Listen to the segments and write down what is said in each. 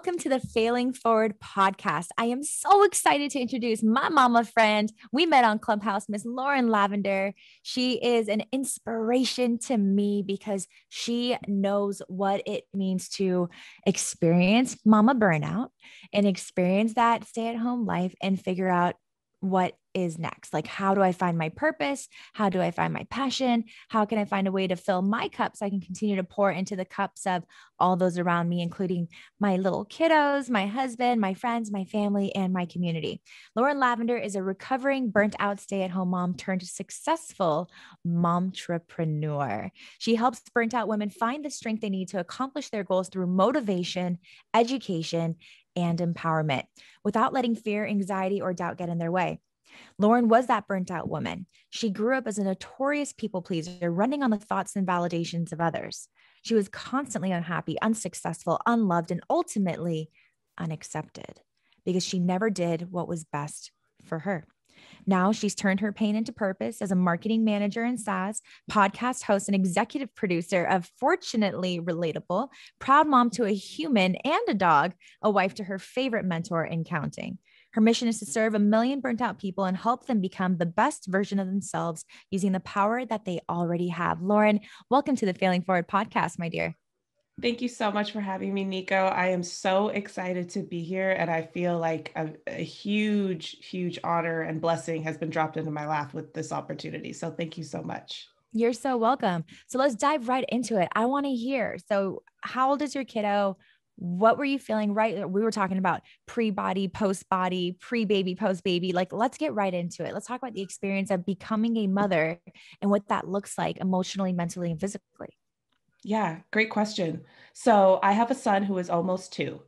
welcome to the Failing Forward podcast. I am so excited to introduce my mama friend. We met on Clubhouse, Miss Lauren Lavender. She is an inspiration to me because she knows what it means to experience mama burnout and experience that stay at home life and figure out what is next? Like, how do I find my purpose? How do I find my passion? How can I find a way to fill my cup so I can continue to pour into the cups of all those around me, including my little kiddos, my husband, my friends, my family, and my community? Lauren Lavender is a recovering burnt out stay at home mom turned successful mompreneur. She helps burnt out women find the strength they need to accomplish their goals through motivation, education, and empowerment without letting fear, anxiety, or doubt get in their way. Lauren was that burnt out woman. She grew up as a notorious people pleaser, running on the thoughts and validations of others. She was constantly unhappy, unsuccessful, unloved, and ultimately unaccepted because she never did what was best for her. Now she's turned her pain into purpose as a marketing manager in SaaS, podcast host, and executive producer of Fortunately Relatable, proud mom to a human and a dog, a wife to her favorite mentor in counting. Her mission is to serve a million burnt out people and help them become the best version of themselves using the power that they already have. Lauren, welcome to the Failing Forward podcast, my dear. Thank you so much for having me, Nico. I am so excited to be here, and I feel like a, a, huge, huge honor and blessing has been dropped into my lap with this opportunity. So, thank you so much. You're so welcome. So, let's dive right into it. I want to hear. So, how old is your kiddo? What were you feeling right? Uh, we were talking about pre body, post body, pre baby, post baby. Like, let's get right into it. Let's talk about the experience of becoming a mother and what that looks like emotionally, mentally, and physically. Yeah, great question. So I have a son who is almost two.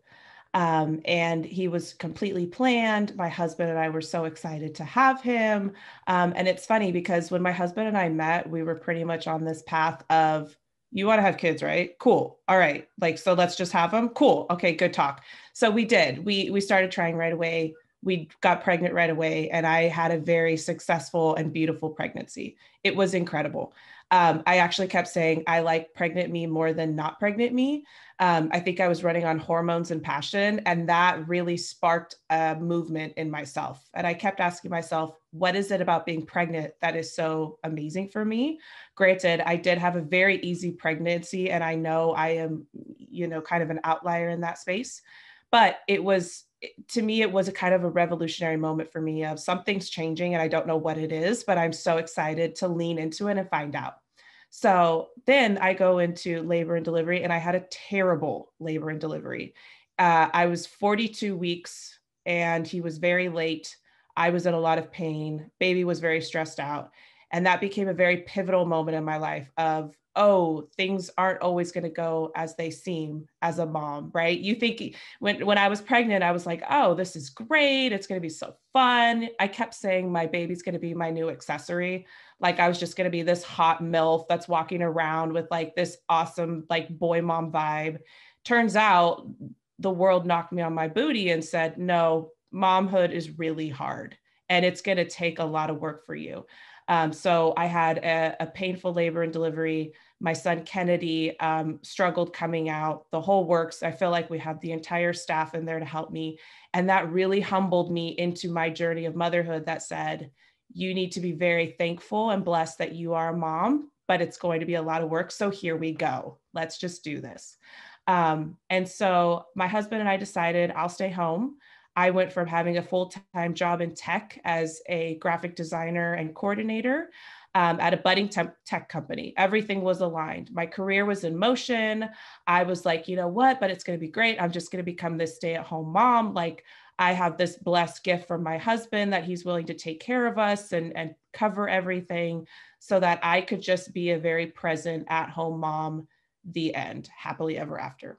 Um, and he was completely planned. My husband and I were so excited to have him. Um, and it's funny because when my husband and I met, we were pretty much on this path of, you want to have kids, right? Cool. All right. Like, so let's just have them. Cool. Okay. Good talk. So we did. We we started trying right away. We got pregnant right away, and I had a very successful and beautiful pregnancy. It was incredible um, I actually kept saying, I like pregnant me more than not pregnant me. Um, I think I was running on hormones and passion, and that really sparked a movement in myself. And I kept asking myself, what is it about being pregnant that is so amazing for me? Granted, I did have a very easy pregnancy, and I know I am, you know, kind of an outlier in that space, but it was to me, it was a kind of a revolutionary moment for me of something's changing and I don't know what it is, but I'm so excited to lean into it and find out. So then I go into labor and delivery, and I had a terrible labor and delivery. Uh, I was 42 weeks and he was very late. I was in a lot of pain. Baby was very stressed out. And that became a very pivotal moment in my life of oh things aren't always going to go as they seem as a mom right you think when when i was pregnant i was like oh this is great it's going to be so fun i kept saying my baby's going to be my new accessory like i was just going to be this hot milf that's walking around with like this awesome like boy mom vibe turns out the world knocked me on my booty and said no momhood is really hard and it's going to take a lot of work for you um, so I had a, a, painful labor and delivery. My son Kennedy um, struggled coming out, the whole works. I feel like we had the entire staff in there to help me. And that really humbled me into my journey of motherhood that said, you need to be very thankful and blessed that you are a mom, but it's going to be a lot of work. So here we go. Let's just do this. Um, and so my husband and I decided I'll stay home. I went from having a full time job in tech as a graphic designer and coordinator um, at a budding tech company. Everything was aligned. My career was in motion. I was like, you know what, but it's going to be great. I'm just going to become this stay at home mom. Like, I have this blessed gift from my husband that he's willing to take care of us and, and cover everything so that I could just be a very present at home mom, the end, happily ever after.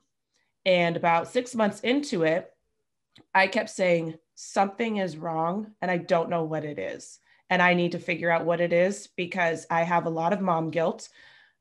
And about six months into it, I kept saying, something is wrong and I don't know what it is. And I need to figure out what it is because I have a lot of mom guilt.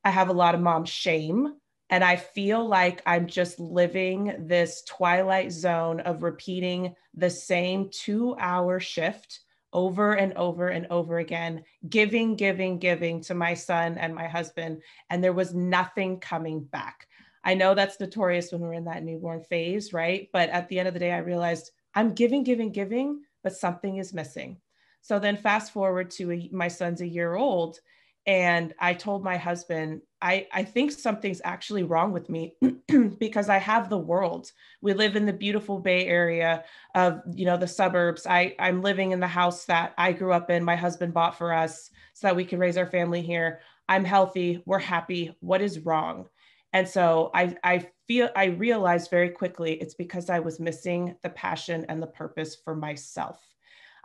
I have a lot of mom shame. And I feel like I'm just living this twilight zone of repeating the same two hour shift over and over and over again, giving, giving, giving to my son and my husband. And there was nothing coming back. I know that's notorious when we're in that newborn phase, right? But at the end of the day, I realized I'm giving, giving, giving, but something is missing. So then fast forward to a, my son's a year old and I told my husband, I, I think something's actually wrong with me because I have the world. We live in the beautiful Bay Area of, you know, the suburbs. I, I'm living in the house that I grew up in, my husband bought for us so that we could raise our family here. I'm healthy. We're happy. What is wrong? And so I, I feel I realized very quickly it's because I was missing the passion and the purpose for myself.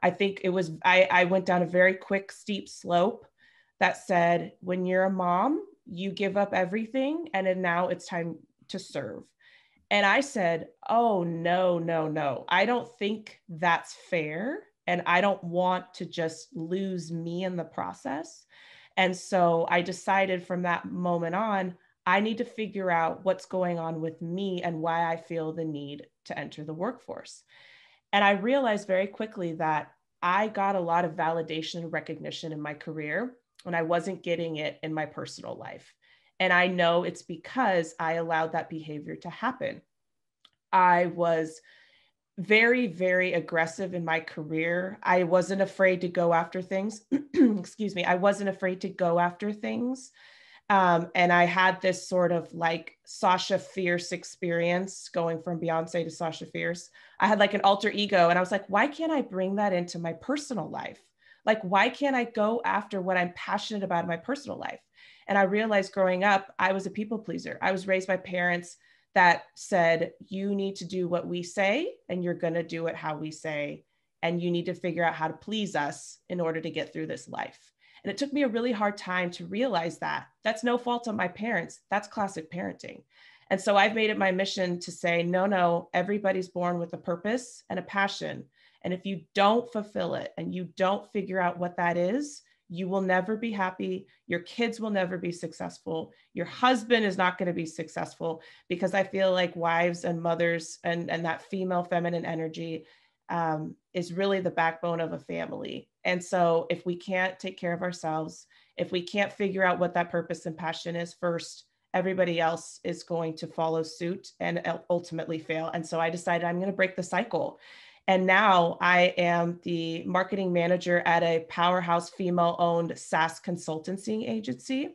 I think it was I, I went down a very quick, steep slope that said, when you're a mom, you give up everything and then now it's time to serve. And I said, Oh, no, no, no. I don't think that's fair. And I don't want to just lose me in the process. And so I decided from that moment on, I need to figure out what's going on with me and why I feel the need to enter the workforce. And I realized very quickly that I got a lot of validation and recognition in my career when I wasn't getting it in my personal life. And I know it's because I allowed that behavior to happen. I was very, very aggressive in my career. I wasn't afraid to go after things. Excuse me. I wasn't afraid to go after things um, and I had this sort of like Sasha Fierce experience going from Beyonce to Sasha Fierce. I had like an alter ego, and I was like, why can't I bring that into my personal life? Like, why can't I go after what I'm passionate about in my personal life? And I realized growing up, I was a people pleaser. I was raised by parents that said, you need to do what we say, and you're going to do it how we say. And you need to figure out how to please us in order to get through this life. And it took me a really hard time to realize that that's no fault on my parents. That's classic parenting. And so I've made it my mission to say, no, no, everybody's born with a purpose and a passion. And if you don't fulfill it and you don't figure out what that is, you will never be happy. Your kids will never be successful. Your husband is not going to be successful because I feel like wives and mothers and, and that female feminine energy um, is really the backbone of a family. And so if we can't take care of ourselves, if we can't figure out what that purpose and passion is first, everybody else is going to follow suit and ultimately fail. And so I decided I'm going to break the cycle. And now I am the marketing manager at a powerhouse female owned SaaS consultancy agency.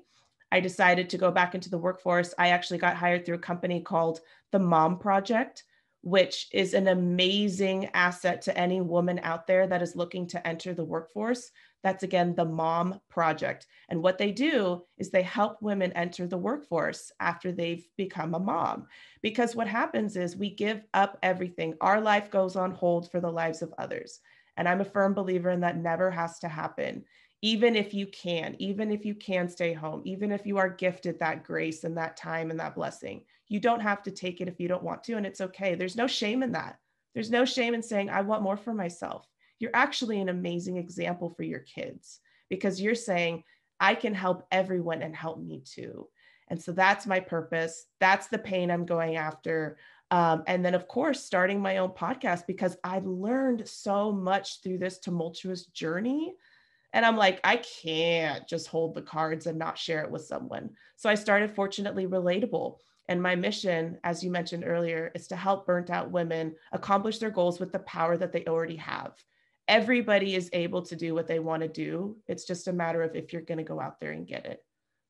I decided to go back into the workforce. I actually got hired through a company called The Mom Project, which is an amazing asset to any woman out there that is looking to enter the workforce. That's again the Mom Project. And what they do is they help women enter the workforce after they've become a mom. Because what happens is we give up everything, our life goes on hold for the lives of others. And I'm a firm believer in that never has to happen. Even if you can, even if you can stay home, even if you are gifted that grace and that time and that blessing, you don't have to take it if you don't want to, and it's okay. There's no shame in that. There's no shame in saying, I want more for myself. You're actually an amazing example for your kids because you're saying, I can help everyone and help me too. And so that's my purpose. That's the pain I'm going after. Um, and then, of course, starting my own podcast because I've learned so much through this tumultuous journey. And I'm like, I can't just hold the cards and not share it with someone. So I started Fortunately Relatable, and my mission, as you mentioned earlier, is to help burnt out women accomplish their goals with the power that they already have. Everybody is able to do what they want to do. It's just a matter of if you're going to go out there and get it.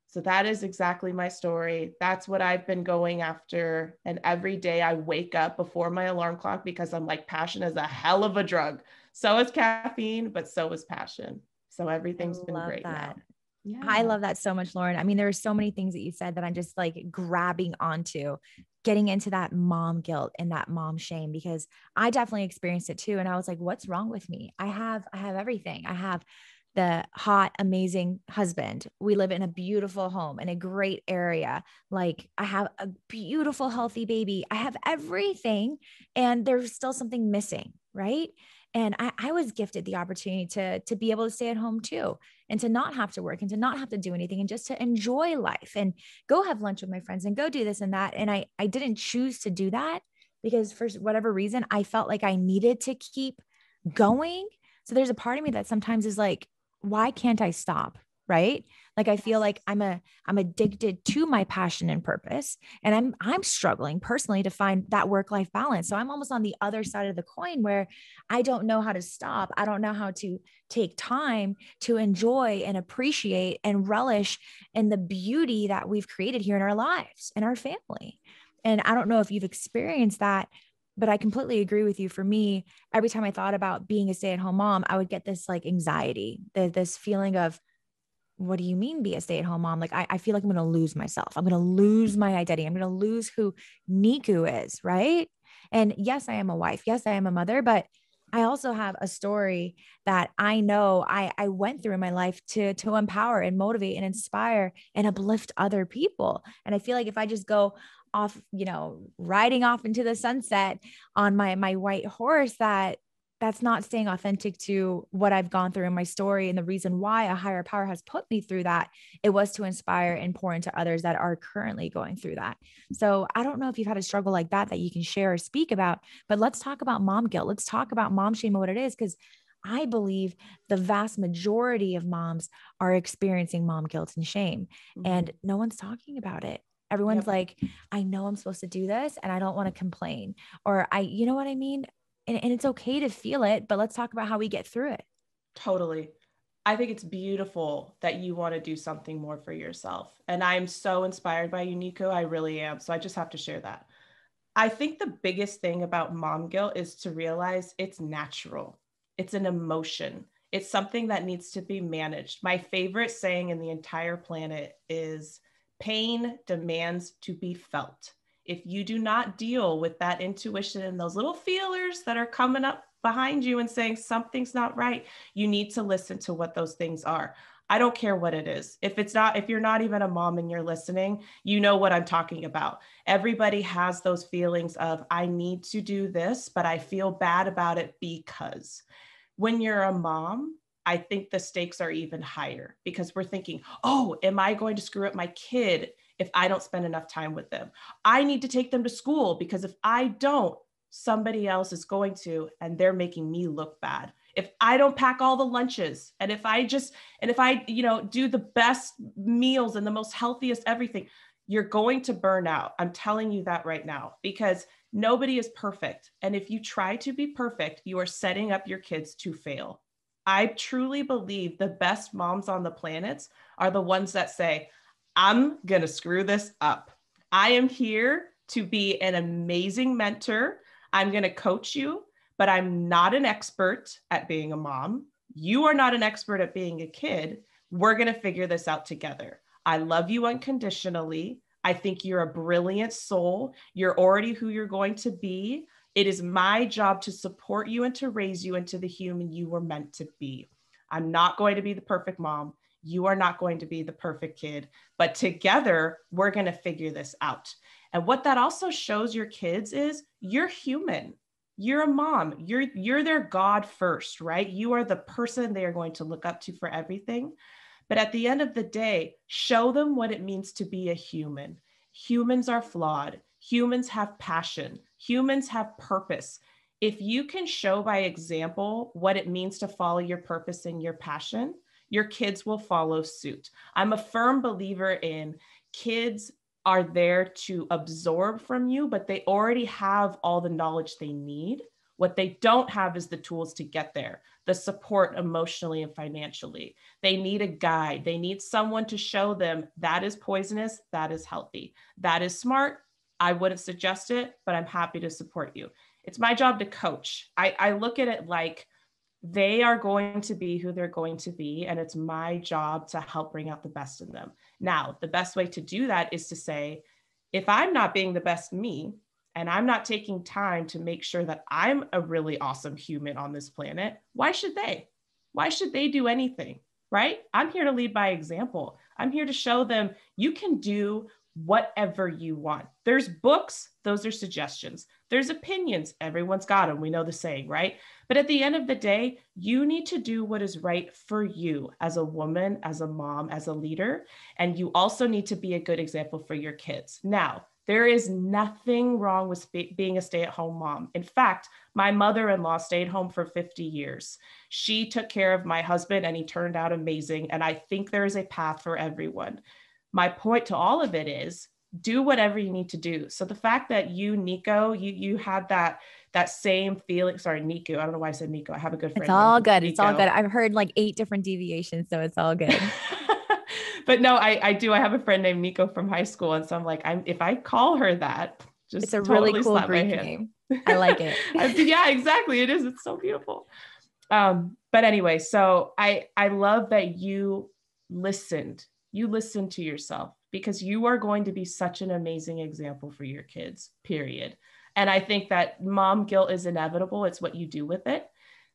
So that is exactly my story. That's what I've been going after. And every day I wake up before my alarm clock because I'm like, passion is a hell of a drug. So is caffeine, but so is passion. So everything's been great that. now. Yeah. I love that so much, Lauren. I mean, there are so many things that you said that I'm just like grabbing onto, getting into that mom guilt and that mom shame because I definitely experienced it too. And I was like, what's wrong with me? I have, I have everything. I have the hot, amazing husband. We live in a beautiful home in a great area. Like, I have a beautiful, healthy baby. I have everything, and there's still something missing, right? And I, I was gifted the opportunity to to be able to stay at home too and to not have to work and to not have to do anything and just to enjoy life and go have lunch with my friends and go do this and that. And I, I didn't choose to do that because for whatever reason, I felt like I needed to keep going. So there's a part of me that sometimes is like, why can't I stop? Right. Like I feel like I'm a I'm addicted to my passion and purpose and I'm I'm struggling personally to find that work life balance. So I'm almost on the other side of the coin where I don't know how to stop. I don't know how to take time to enjoy and appreciate and relish in the beauty that we've created here in our lives and our family. And I don't know if you've experienced that but I completely agree with you. For me, every time I thought about being a stay at home mom, I would get this like anxiety, the, this feeling of what do you mean be a stay at home mom? Like, I, I feel like I'm going to lose myself. I'm going to lose my identity. I'm going to lose who Niku is. Right. And yes, I am a wife. Yes, I am a mother, but I also have a story that I know I, I went through in my life to, to empower and motivate and inspire and uplift other people. And I feel like if I just go off, you know, riding off into the sunset on my, my white horse, that that's not staying authentic to what I've gone through in my story and the reason why a higher power has put me through that. It was to inspire and pour into others that are currently going through that. So I don't know if you've had a struggle like that that you can share or speak about, but let's talk about mom guilt. Let's talk about mom shame and what it is, because I believe the vast majority of moms are experiencing mom guilt and shame, mm-hmm. and no one's talking about it. Everyone's yep. like, I know I'm supposed to do this and I don't want to complain. Or I, you know what I mean? and, and it's okay to feel it, but let's talk about how we get through it. Totally. I think it's beautiful that you want to do something more for yourself. And I'm so inspired by you, Nico. I really am. So I just have to share that. I think the biggest thing about mom guilt is to realize it's natural, it's an emotion, it's something that needs to be managed. My favorite saying in the entire planet is pain demands to be felt if you do not deal with that intuition and those little feelers that are coming up behind you and saying something's not right, you need to listen to what those things are. I don't care what it is. If it's not, if you're not even a mom and you're listening, you know what I'm talking about. Everybody has those feelings of, I need to do this, but I feel bad about it because. When you're a mom, I think the stakes are even higher because we're thinking, oh, am I going to screw up my kid if I don't spend enough time with them. I need to take them to school because if I don't, somebody else is going to and they're making me look bad. If I don't pack all the lunches and if I just and if I, you know, do the best meals and the most healthiest everything, you're going to burn out. I'm telling you that right now because nobody is perfect. And if you try to be perfect, you are setting up your kids to fail. I truly believe the best moms on the planet are the ones that say, I'm going to screw this up. I am here to be an amazing mentor. I'm going to coach you, but I'm not an expert at being a mom. You are not an expert at being a kid. We're going to figure this out together. I love you unconditionally. I think you're a brilliant soul. You're already who you're going to be. It is my job to support you and to raise you into the human you were meant to be. I'm not going to be the perfect mom you are not going to be the perfect kid, but together we're going to figure this out. And what that also shows your kids is you're human. You're a mom. You're you're their god first, right? You are the person they are going to look up to for everything. But at the end of the day, show them what it means to be a human. Humans are flawed. Humans have passion. Humans have purpose. If you can show by example what it means to follow your purpose and your passion, your kids will follow suit. I'm a firm believer in kids are there to absorb from you, but they already have all the knowledge they need. What they don't have is the tools to get there, the support emotionally and financially. They need a guide. They need someone to show them that is poisonous, that is healthy, that is smart. I wouldn't suggest it, but I'm happy to support you. It's my job to coach. I, I look at it like they are going to be who they're going to be and it's my job to help bring out the best in them now the best way to do that is to say if i'm not being the best me and i'm not taking time to make sure that i'm a really awesome human on this planet why should they why should they do anything right i'm here to lead by example i'm here to show them you can do whatever you want. There's books, those are suggestions. There's opinions, everyone's got them. We know the saying, right? But at the end of the day, you need to do what is right for you as a woman, as a mom, as a leader. And you also need to be a good example for your kids. Now, there is nothing wrong with being a stay at home mom. In fact, my mother in law stayed home for 50 years. She took care of my husband and he turned out amazing. And I think there is a path for everyone my point to all of it is do whatever you need to do. So the fact that you, Nico, you you had that that same feeling. Sorry, Nico. I don't know why I said Nico. I have a good friend. It's all good. Nico. It's all good. I've heard like eight different deviations, so it's all good. but no, I I do. I have a friend named Nico from high school, and so I'm like, I'm if I call her that, just it's a totally really cool Greek name. I like it. yeah, exactly. It is. It's so beautiful. Um, but anyway, so I I love that you listened you listen to yourself because you are going to be such an amazing example for your kids, period. And I think that mom guilt is inevitable, it's what you do with it.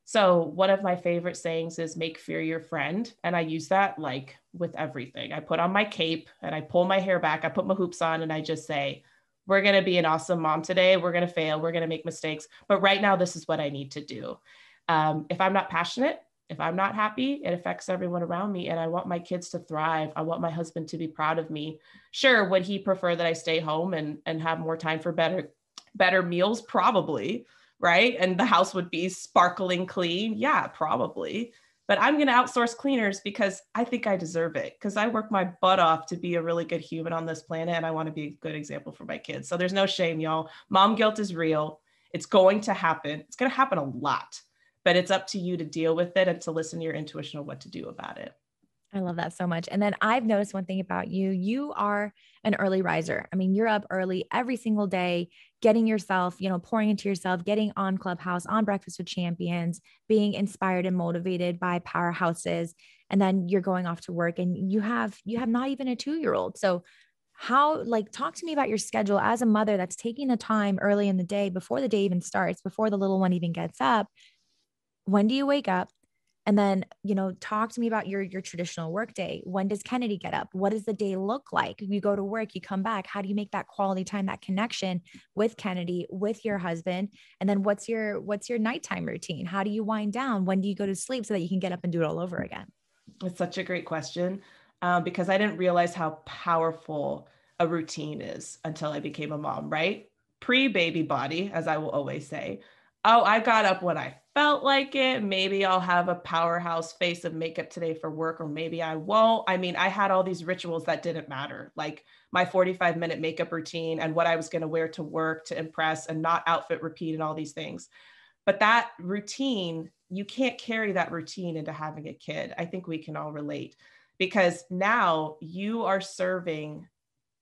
So, one of my favorite sayings is make fear your friend. And I use that like with everything. I put on my cape and I pull my hair back, I put my hoops on, and I just say, we're going to be an awesome mom today. We're going to fail. We're going to make mistakes. But right now, this is what I need to do. Um, if I'm not passionate, if I'm not happy, it affects everyone around me. And I want my kids to thrive. I want my husband to be proud of me. Sure, would he prefer that I stay home and, and have more time for better, better meals? Probably, right? And the house would be sparkling clean. Yeah, probably. But I'm going to outsource cleaners because I think I deserve it because I work my butt off to be a really good human on this planet and I want to be a good example for my kids. So there's no shame, y'all. Mom guilt is real. It's going to happen. It's going to happen a lot but it's up to you to deal with it and to listen to your intuition of what to do about it. I love that so much. And then I've noticed one thing about you you are an early riser. I mean, you're up early every single day, getting yourself, you know, pouring into yourself, getting on Clubhouse, on Breakfast with Champions, being inspired and motivated by powerhouses. And then you're going off to work and you have, you have not even a two year old. So, how, like, talk to me about your schedule as a mother that's taking the time early in the day before the day even starts, before the little one even gets up when do you wake up? And then, you know, talk to me about your your traditional work day. When does Kennedy get up? What does the day look like? You go to work, you come back. How do you make that quality time, that connection with Kennedy, with your husband? And then what's your what's your nighttime routine? How do you wind down? When do you go to sleep so that you can get up and do it all over again? It's such a great question uh, because I didn't realize how powerful a routine is until I became a mom, right? Pre baby body, as I will always say. Oh, I got up when I felt like it. Maybe I'll have a powerhouse face of makeup today for work, or maybe I won't. I mean, I had all these rituals that didn't matter, like my 45 minute makeup routine and what I was going to wear to work to impress and not outfit repeat and all these things. But that routine, you can't carry that routine into having a kid. I think we can all relate because now you are serving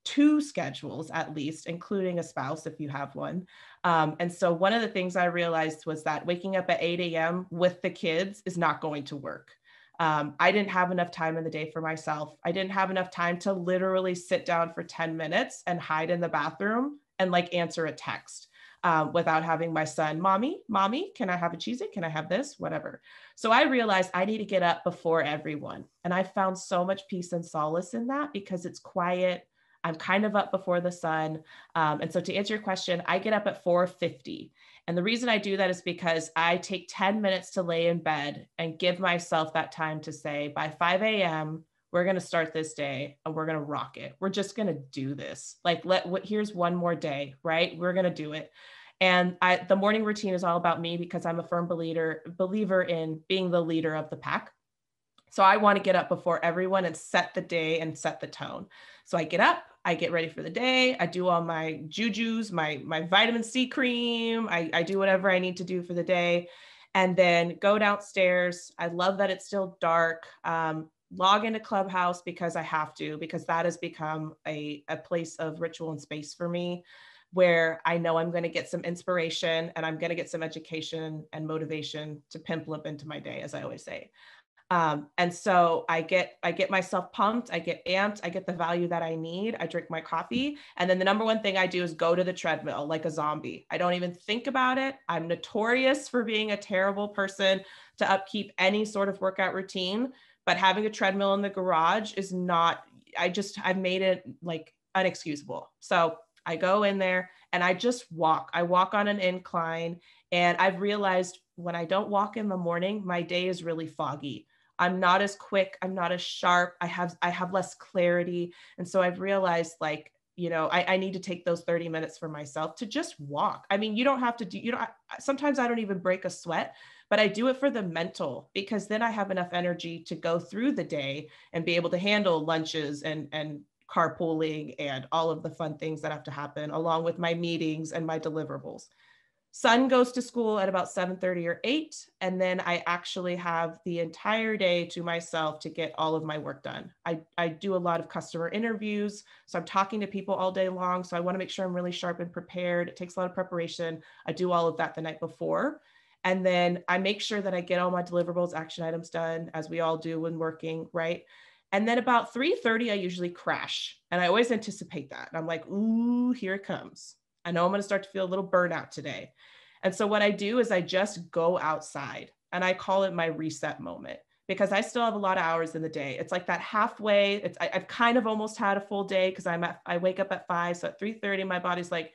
two schedules at least, including a spouse if you have one. Um, and so one of the things I realized was that waking up at 8 a.m. with the kids is not going to work. Um, I didn't have enough time in the day for myself. I didn't have enough time to literally sit down for 10 minutes and hide in the bathroom and like answer a text. Uh, without having my son, mommy, mommy, can I have a cheese? Can I have this? Whatever. So I realized I need to get up before everyone. And I found so much peace and solace in that because it's quiet. I'm kind of up before the sun. Um, and so to answer your question, I get up at 4:50. And the reason I do that is because I take 10 minutes to lay in bed and give myself that time to say by 5 a.m. we're going to start this day and we're going to rock it. We're just going to do this. Like let what here's one more day, right? We're going to do it. And I, the morning routine is all about me because I'm a firm believer believer in being the leader of the pack. So I want to get up before everyone and set the day and set the tone. So I get up, I get ready for the day. I do all my jujus, my my vitamin C cream. I, I do whatever I need to do for the day, and then go downstairs. I love that it's still dark. Um, log into Clubhouse because I have to because that has become a a place of ritual and space for me, where I know I'm going to get some inspiration and I'm going to get some education and motivation to pimp up into my day, as I always say. Um, and so I get I get myself pumped, I get amped, I get the value that I need. I drink my coffee, and then the number one thing I do is go to the treadmill like a zombie. I don't even think about it. I'm notorious for being a terrible person to upkeep any sort of workout routine, but having a treadmill in the garage is not. I just I've made it like unexcusable. So I go in there and I just walk. I walk on an incline, and I've realized when I don't walk in the morning, my day is really foggy I'm not as quick, I'm not as sharp, I have I have less clarity. And so I've realized like you know I, I need to take those 30 minutes for myself to just walk i mean you don't have to do you know sometimes i don't even break a sweat but i do it for the mental because then i have enough energy to go through the day and be able to handle lunches and and carpooling and all of the fun things that have to happen along with my meetings and my deliverables son goes to school at about 7:30 or 8 and then I actually have the entire day to myself to get all of my work done. I I do a lot of customer interviews, so I'm talking to people all day long, so I want to make sure I'm really sharp and prepared. It takes a lot of preparation. I do all of that the night before. And then I make sure that I get all my deliverables, action items done as we all do when working, right? And then about 3:30 I usually crash. And I always anticipate that. I'm like, "Ooh, here it comes." I know I'm going to start to feel a little burnout today. And so what I do is I just go outside and I call it my reset moment because I still have a lot of hours in the day. It's like that halfway. It's I, have kind of almost had a full day because I'm at, I wake up at five, so at three thirty, my body's like,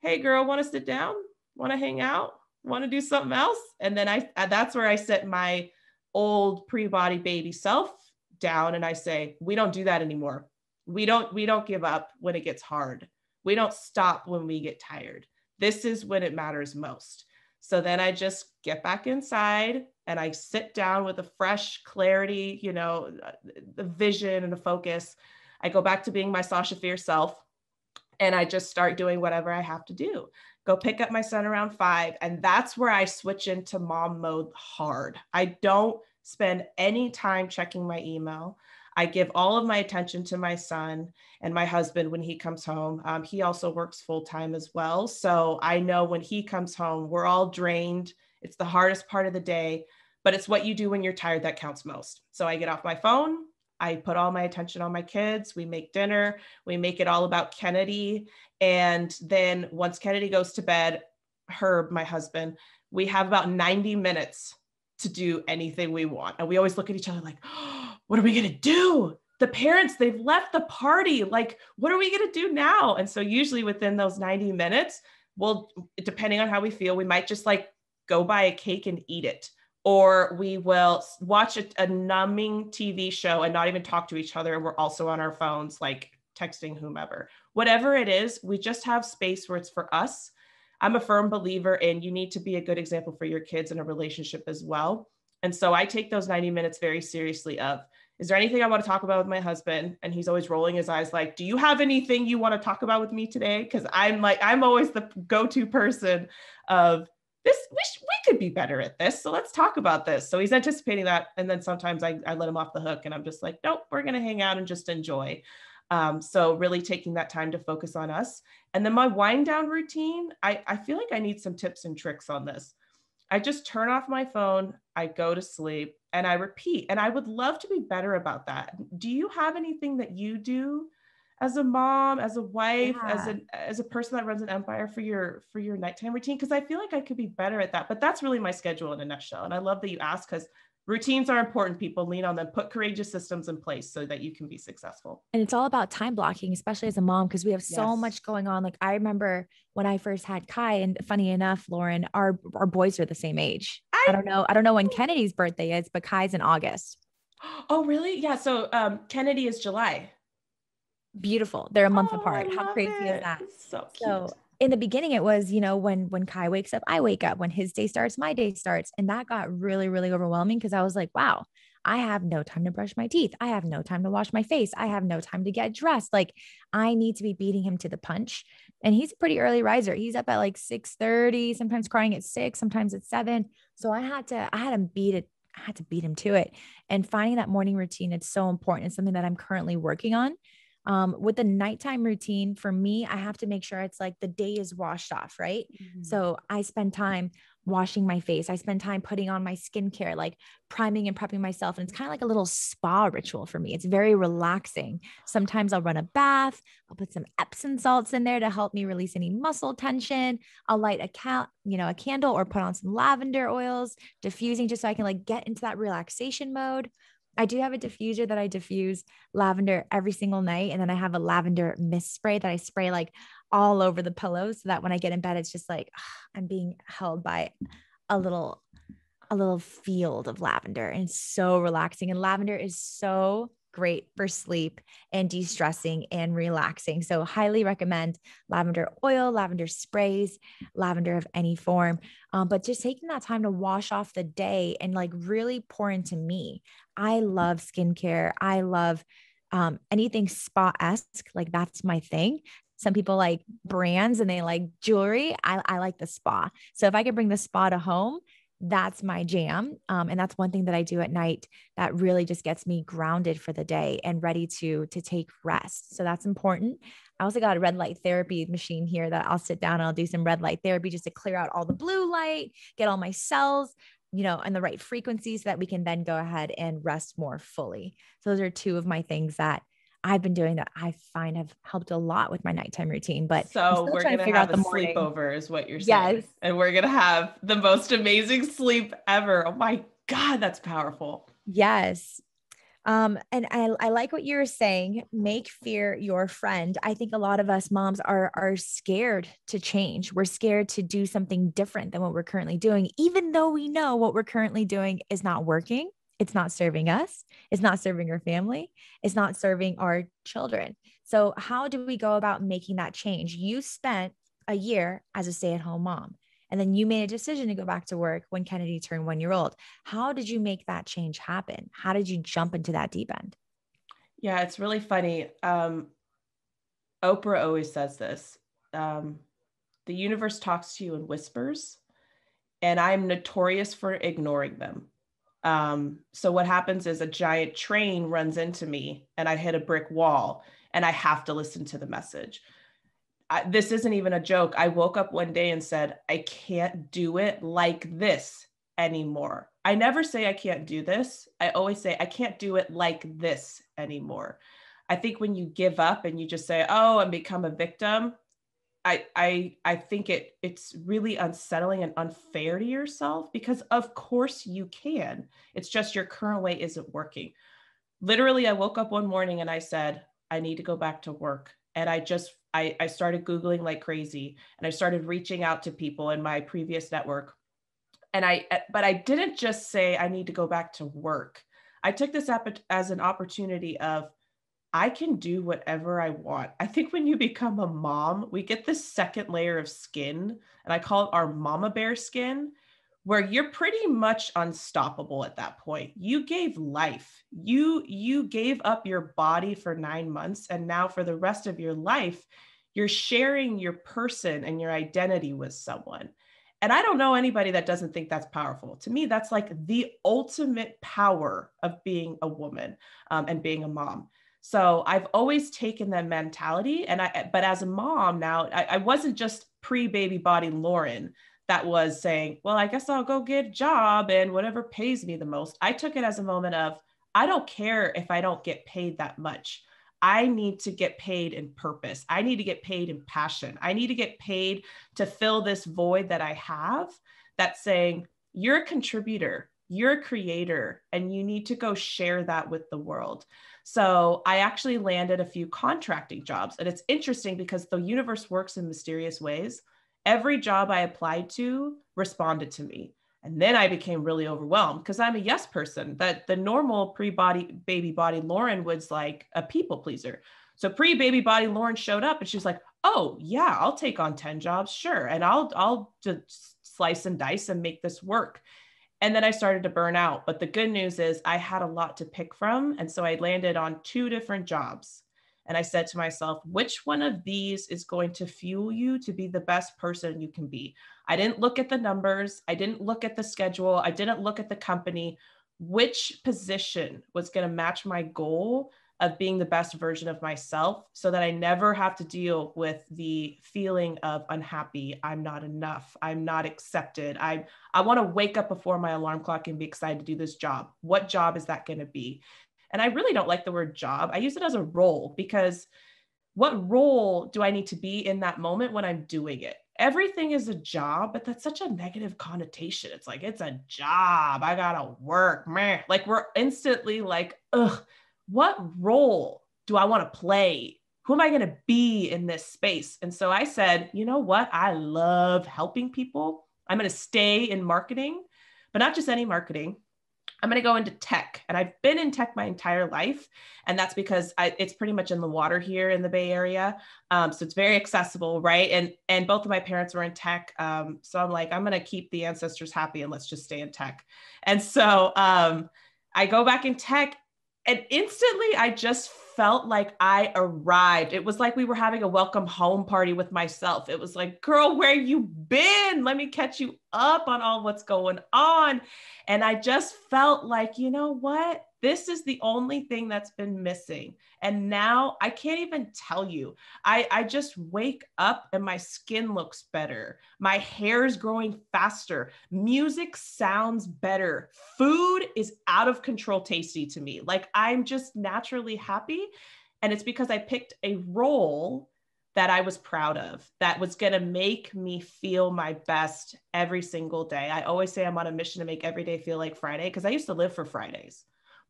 "Hey, girl, want to sit down? Want to hang out? Want to do something else?" And then I uh, that's where I set my old pre-body baby self down and I say, "We don't do that anymore. We don't we don't give up when it gets hard we don't stop when we get tired. This is when it matters most. So then I just get back inside and I sit down with a fresh clarity, you know, the vision and the focus. I go back to being my Sasha Fear self and I just start doing whatever I have to do. Go pick up my son around five. And that's where I switch into mom mode hard. I don't spend any time checking my email. I give all of my attention to my son and my husband when he comes home. Um, he also works full time as well. So I know when he comes home, we're all drained. It's the hardest part of the day, but it's what you do when you're tired that counts most. So I get off my phone. I put all my attention on my kids. We make dinner. We make it all about Kennedy. And then once Kennedy goes to bed, Herb, my husband, we have about 90 minutes to do anything we want. And we always look at each other like, oh, what are we going to do? The parents, they've left the party. Like, what are we going to do now? And so, usually within those 90 minutes, well, will depending on how we feel, we might just like go buy a cake and eat it. Or we will watch a, a numbing TV show and not even talk to each other. And we're also on our phones, like texting whomever. Whatever it is, we just have space where it's for us. I'm a firm believer in you need to be a good example for your kids in a relationship as well. And so I take those 90 minutes very seriously of is there anything I want to talk about with my husband? And he's always rolling his eyes, like, do you have anything you want to talk about with me today? Because I'm like, I'm always the go to person of this, we, sh- we could be better at this. So let's talk about this. So he's anticipating that. And then sometimes I, I let him off the hook and I'm just like, nope, we're going to hang out and just enjoy. Um, so really taking that time to focus on us. And then my wind down routine, I, I feel like I need some tips and tricks on this. I just turn off my phone, I go to sleep, and I repeat. And I would love to be better about that. Do you have anything that you do as a mom, as a wife, yeah. as an as a person that runs an empire for your for your nighttime routine? Because I feel like I could be better at that. But that's really my schedule in a nutshell. And I love that you asked because routines are important people lean on them put courageous systems in place so that you can be successful and it's all about time blocking especially as a mom because we have yes. so much going on like i remember when i first had kai and funny enough lauren our our boys are the same age I don't know. I don't know when Kennedy's birthday is, but Kai's in August. Oh, really? Yeah. So um, Kennedy is July. Beautiful. They're a month oh, apart. How crazy it. is that? So, so in the beginning, it was you know when when Kai wakes up, I wake up. When his day starts, my day starts, and that got really really overwhelming because I was like, wow, I have no time to brush my teeth. I have no time to wash my face. I have no time to get dressed. Like I need to be beating him to the punch. And he's a pretty early riser. He's up at like 6 30, sometimes crying at six, sometimes at seven. So I had to, I had him beat it. I had to beat him to it. And finding that morning routine, it's so important. It's something that I'm currently working on. Um, with the nighttime routine, for me, I have to make sure it's like the day is washed off, right? Mm-hmm. So I spend time washing my face. I spend time putting on my skincare, like priming and prepping myself. And it's kind of like a little spa ritual for me. It's very relaxing. Sometimes I'll run a bath, I'll put some Epsom salts in there to help me release any muscle tension. I'll light a cal- you know, a candle or put on some lavender oils, diffusing just so I can like get into that relaxation mode. I do have a diffuser that I diffuse lavender every single night. And then I have a lavender mist spray that I spray like all over the pillow so that when I get in bed, it's just like ugh, ah, I'm being held by a little a little field of lavender and so relaxing. And lavender is so great for sleep and de stressing and relaxing. So, highly recommend lavender oil, lavender sprays, lavender of any form. Um, but just taking that time to wash off the day and like really pour into me. I love skincare. I love um, anything spa esque, like that's my thing. Some people like brands and they like jewelry. I, I like the spa. So if I could bring the spa to home, that's my jam. Um, and that's one thing that I do at night that really just gets me grounded for the day and ready to, to take rest. So that's important. I also got a red light therapy machine here that I'll sit down and I'll do some red light therapy just to clear out all the blue light, get all my cells, you know, in the right frequency so that we can then go ahead and rest more fully. So those are two of my things that I've been doing that I find have helped a lot with my nighttime routine. But so we're gonna to have a sleepover, is what you're saying. Yes. And we're gonna have the most amazing sleep ever. Oh my God, that's powerful. Yes. Um, and I, I like what you were saying. Make fear your friend. I think a lot of us moms are are scared to change. We're scared to do something different than what we're currently doing, even though we know what we're currently doing is not working it's not serving us it's not serving our family it's not serving our children so how do we go about making that change you spent a year as a stay-at-home mom and then you made a decision to go back to work when kennedy turned one year old how did you make that change happen how did you jump into that deep end yeah it's really funny um, oprah always says this um, the universe talks to you in whispers and i'm notorious for ignoring them um, so what happens is a giant train runs into me and I hit a brick wall and I have to listen to the message. I, this isn't even a joke. I woke up one day and said, I can't do it like this anymore. I never say I can't do this. I always say I can't do it like this anymore. I think when you give up and you just say, oh, and become a victim, I I I think it it's really unsettling and unfair to yourself because of course you can. It's just your current way isn't working. Literally, I woke up one morning and I said, I need to go back to work. And I just I, I started Googling like crazy and I started reaching out to people in my previous network. And I eh, but I didn't just say I need to go back to work. I took this as an opportunity of I can do whatever I want. I think when you become a mom, we get this second layer of skin, and I call it our mama bear skin, where you're pretty much unstoppable at that point. You gave life. You you gave up your body for 9 months and now for the rest of your life, you're sharing your person and your identity with someone. And I don't know anybody that doesn't think that's powerful. To me, that's like the ultimate power of being a woman um, and being a mom so I've always taken that mentality. And I, but as a mom now, I, I wasn't just pre baby body Lauren that was saying, well, I guess I'll go get a job and whatever pays me the most. I took it as a moment of, I don't care if I don't get paid that much. I need to get paid in purpose. I need to get paid in passion. I need to get paid to fill this void that I have that's saying, you're a contributor, you're a creator, and you need to go share that with the world. So I actually landed a few contracting jobs. And it's interesting because the universe works in mysterious ways. Every job I applied to responded to me. And then I became really overwhelmed because I'm a yes person. That the normal pre-body baby body Lauren was like a people pleaser. So pre-baby body Lauren showed up and she's like, "Oh yeah, I'll take on ten jobs, sure, and I'll I'll just slice and dice and make this work." And then I started to burn out. But the good news is I had a lot to pick from. And so I landed on two different jobs. And I said to myself, which one of these is going to fuel you to be the best person you can be? I didn't look at the numbers. I didn't look at the schedule. I didn't look at the company. Which position was going to match my goal of being the best version of myself so that I never have to deal with the feeling of unhappy, I'm not enough, I'm not accepted. I I want to wake up before my alarm clock and be excited to do this job. What job is that going to be? And I really don't like the word job. I use it as a role because what role do I need to be in that moment when I'm doing it? Everything is a job, but that's such a negative connotation. It's like, it's a job. I gotta work. Meh. Like, we're instantly like, ugh, what role do I want to play? Who am I going to be in this space? And so I said, you know what? I love helping people. I'm going to stay in marketing, but not just any marketing. I'm going to go into tech. And I've been in tech my entire life. And that's because I, it's pretty much in the water here in the Bay Area. Um, so it's very accessible, right? And, and both of my parents were in tech. Um, so I'm like, I'm going to keep the ancestors happy and let's just stay in tech. And so um, I go back in tech and instantly I just felt like I arrived. It was like we were having a welcome home party with myself. It was like, girl, where you been? Let me catch you up on all what's going on. And I just felt like, you know what? This is the only thing that's been missing. And now I can't even tell you. I, I just wake up and my skin looks better. My hair is growing faster. Music sounds better. Food is out of control tasty to me. Like I'm just naturally happy. And it's because I picked a role that I was proud of, that was going to make me feel my best every single day. I always say I'm on a mission to make every day feel like Friday because I used to live for Fridays.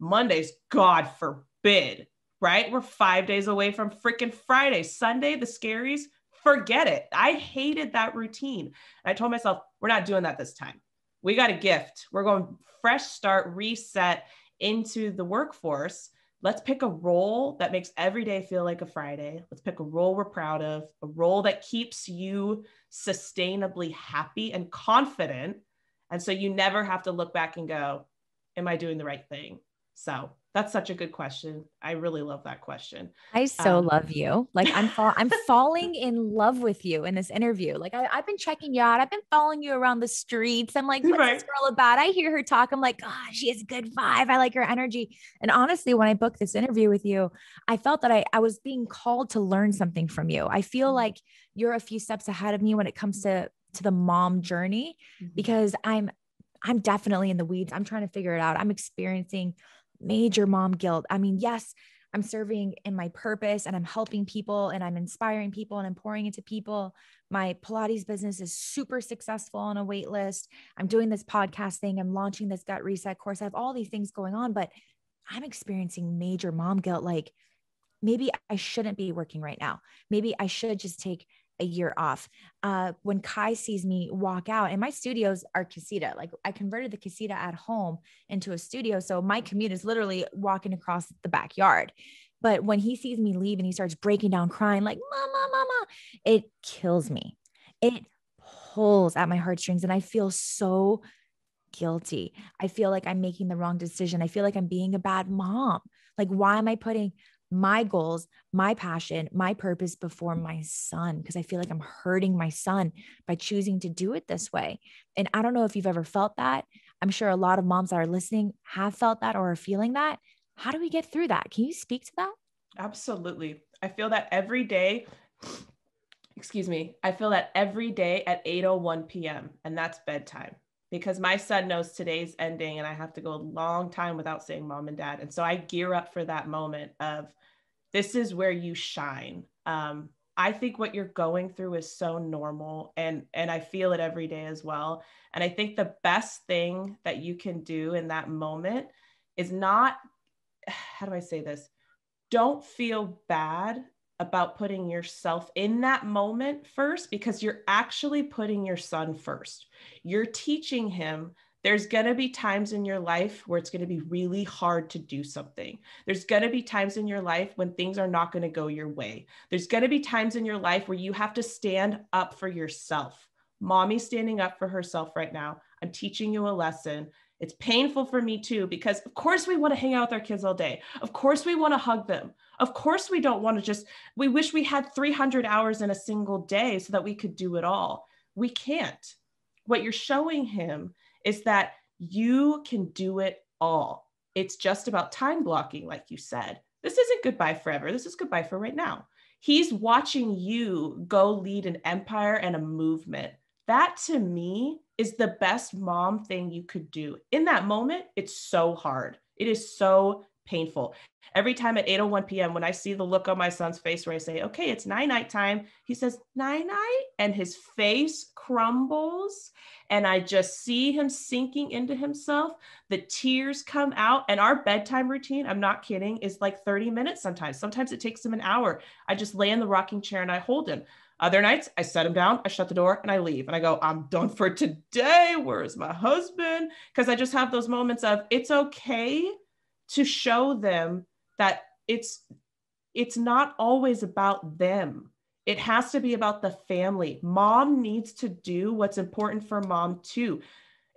Mondays, God forbid, right? We're five days away from freaking Friday. Sunday, the scaries, forget it. I hated that routine. I told myself, we're not doing that this time. We got a gift. We're going fresh start, reset into the workforce. Let's pick a role that makes every day feel like a Friday. Let's pick a role we're proud of, a role that keeps you sustainably happy and confident. And so you never have to look back and go, Am I doing the right thing? So that's such a good question. I really love that question. I so um, love you. Like I'm fa- I'm falling in love with you in this interview. Like I, have been checking you out. I've been following you around the streets. I'm like, what's right. this girl about? I hear her talk. I'm like, oh, she has a good vibe. I like her energy. And honestly, when I booked this interview with you, I felt that I, I was being called to learn something from you. I feel mm-hmm. like you're a few steps ahead of me when it comes to to the mom journey mm-hmm. because I'm I'm definitely in the weeds. I'm trying to figure it out. I'm experiencing major mom guilt. I mean, yes, I'm serving in my purpose and I'm helping people and I'm inspiring people and I'm pouring into people. My Pilates business is super successful on a wait list. I'm doing this podcast thing. I'm launching this gut reset course. I have all these things going on, but I'm experiencing major mom guilt. Like maybe I shouldn't be working right now. Maybe I should just take a year off. Uh, when Kai sees me walk out, and my studios are casita, like I converted the casita at home into a studio. So my commute is literally walking across the backyard. But when he sees me leave and he starts breaking down crying, like, Mama, Mama, it kills me. It pulls at my heartstrings. And I feel so guilty. I feel like I'm making the wrong decision. I feel like I'm being a bad mom. Like, why am I putting my goals, my passion, my purpose before my son because I feel like I'm hurting my son by choosing to do it this way. And I don't know if you've ever felt that. I'm sure a lot of moms that are listening have felt that or are feeling that. How do we get through that? Can you speak to that? Absolutely. I feel that every day. Excuse me. I feel that every day at 8:01 p.m. and that's bedtime because my son knows today's ending and I have to go a long time without saying mom and dad. And so I gear up for that moment of this is where you shine. Um, I think what you're going through is so normal and and I feel it every day as well. And I think the best thing that you can do in that moment is not how do I say this? Don't feel bad about putting yourself in that moment first because you're actually putting your son first. You're teaching him there's going to be times in your life where it's going to be really hard to do something. There's going to be times in your life when things are not going to go your way. There's going to be times in your life where you have to stand up for yourself. Mommy's standing up for herself right now. I'm teaching you a lesson it's painful for me too, because of course we want to hang out with our kids all day. Of course we want to hug them. Of course we don't want to just, we wish we had 300 hours in a single day so that we could do it all. We can't. What you're showing him is that you can do it all. It's just about time blocking, like you said. This isn't goodbye forever. This is goodbye for right now. He's watching you go lead an empire and a movement that to me is the best mom thing you could do. In that moment, it's so hard. It is so painful. Every time at 8:01 p.m. when I see the look on my son's face where I say, "Okay, it's night night time," he says, "night night," and his face crumbles, and I just see him sinking into himself. The tears come out, and our bedtime routine, I'm not kidding, is like 30 minutes sometimes. Sometimes it takes him an hour. I just lay in the rocking chair and I hold him. Other nights, I set him down, I shut the door, and I leave. And I go, I'm done for today. Where's my husband? Because I just have those moments of it's okay to show them that it's it's not always about them. It has to be about the family. Mom needs to do what's important for mom too.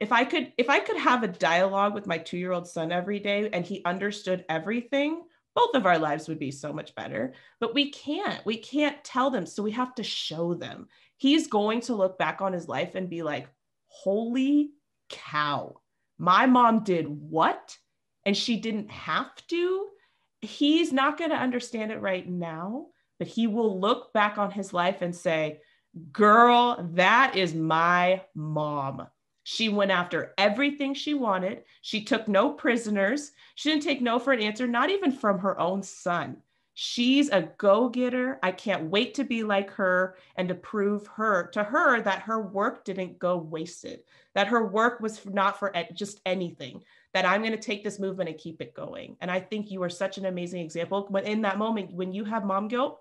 If I could if I could have a dialogue with my 2-year-old son every day and he understood everything, both of our lives would be so much better but we can't we can't tell them so we have to show them he's going to look back on his life and be like holy cow my mom did what and she didn't have to he's not going to understand it right now but he will look back on his life and say girl that is my mom she went after everything she wanted. She took no prisoners. She didn't take no for an answer, not even from her own son. She's a go-getter. I can't wait to be like her and to prove her to her that her work didn't go wasted, that her work was not for just anything, that I'm going to take this movement and keep it going. And I think you are such an amazing example. But in that moment, when you have mom guilt,